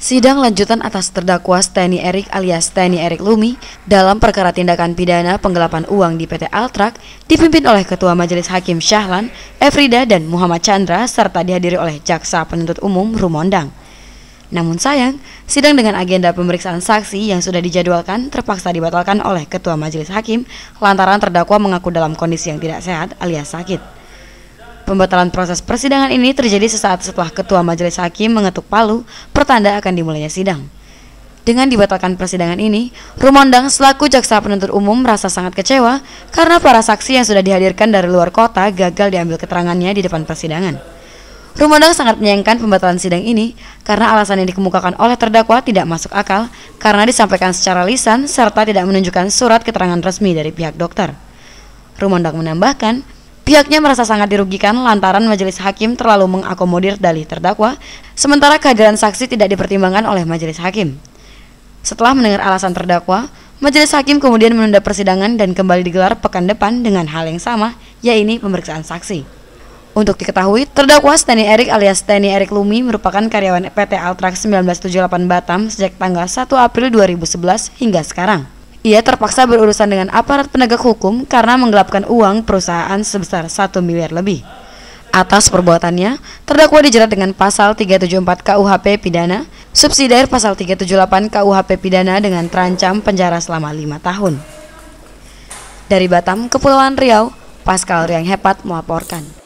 Sidang lanjutan atas terdakwa Steny Erik alias Steny Erik Lumi dalam perkara tindakan pidana penggelapan uang di PT Altrak dipimpin oleh Ketua Majelis Hakim Syahlan, Efrida dan Muhammad Chandra serta dihadiri oleh Jaksa Penuntut Umum Rumondang. Namun sayang, sidang dengan agenda pemeriksaan saksi yang sudah dijadwalkan terpaksa dibatalkan oleh Ketua Majelis Hakim lantaran terdakwa mengaku dalam kondisi yang tidak sehat alias sakit. Pembatalan proses persidangan ini terjadi sesaat setelah Ketua Majelis Hakim mengetuk palu, pertanda akan dimulainya sidang. Dengan dibatalkan persidangan ini, Rumondang selaku jaksa penuntut umum merasa sangat kecewa karena para saksi yang sudah dihadirkan dari luar kota gagal diambil keterangannya di depan persidangan. Rumondang sangat menyayangkan pembatalan sidang ini karena alasan yang dikemukakan oleh terdakwa tidak masuk akal karena disampaikan secara lisan serta tidak menunjukkan surat keterangan resmi dari pihak dokter. Rumondang menambahkan, Pihaknya merasa sangat dirugikan lantaran majelis hakim terlalu mengakomodir dalih terdakwa, sementara kehadiran saksi tidak dipertimbangkan oleh majelis hakim. Setelah mendengar alasan terdakwa, majelis hakim kemudian menunda persidangan dan kembali digelar pekan depan dengan hal yang sama, yaitu pemeriksaan saksi. Untuk diketahui, terdakwa Steny Erik alias Steny Erik Lumi merupakan karyawan PT Altrax 1978 Batam sejak tanggal 1 April 2011 hingga sekarang. Ia terpaksa berurusan dengan aparat penegak hukum karena menggelapkan uang perusahaan sebesar 1 miliar lebih. Atas perbuatannya, terdakwa dijerat dengan pasal 374 KUHP pidana, subsidiar pasal 378 KUHP pidana dengan terancam penjara selama 5 tahun. Dari Batam, Kepulauan Riau, Pascal Riang Hepat melaporkan.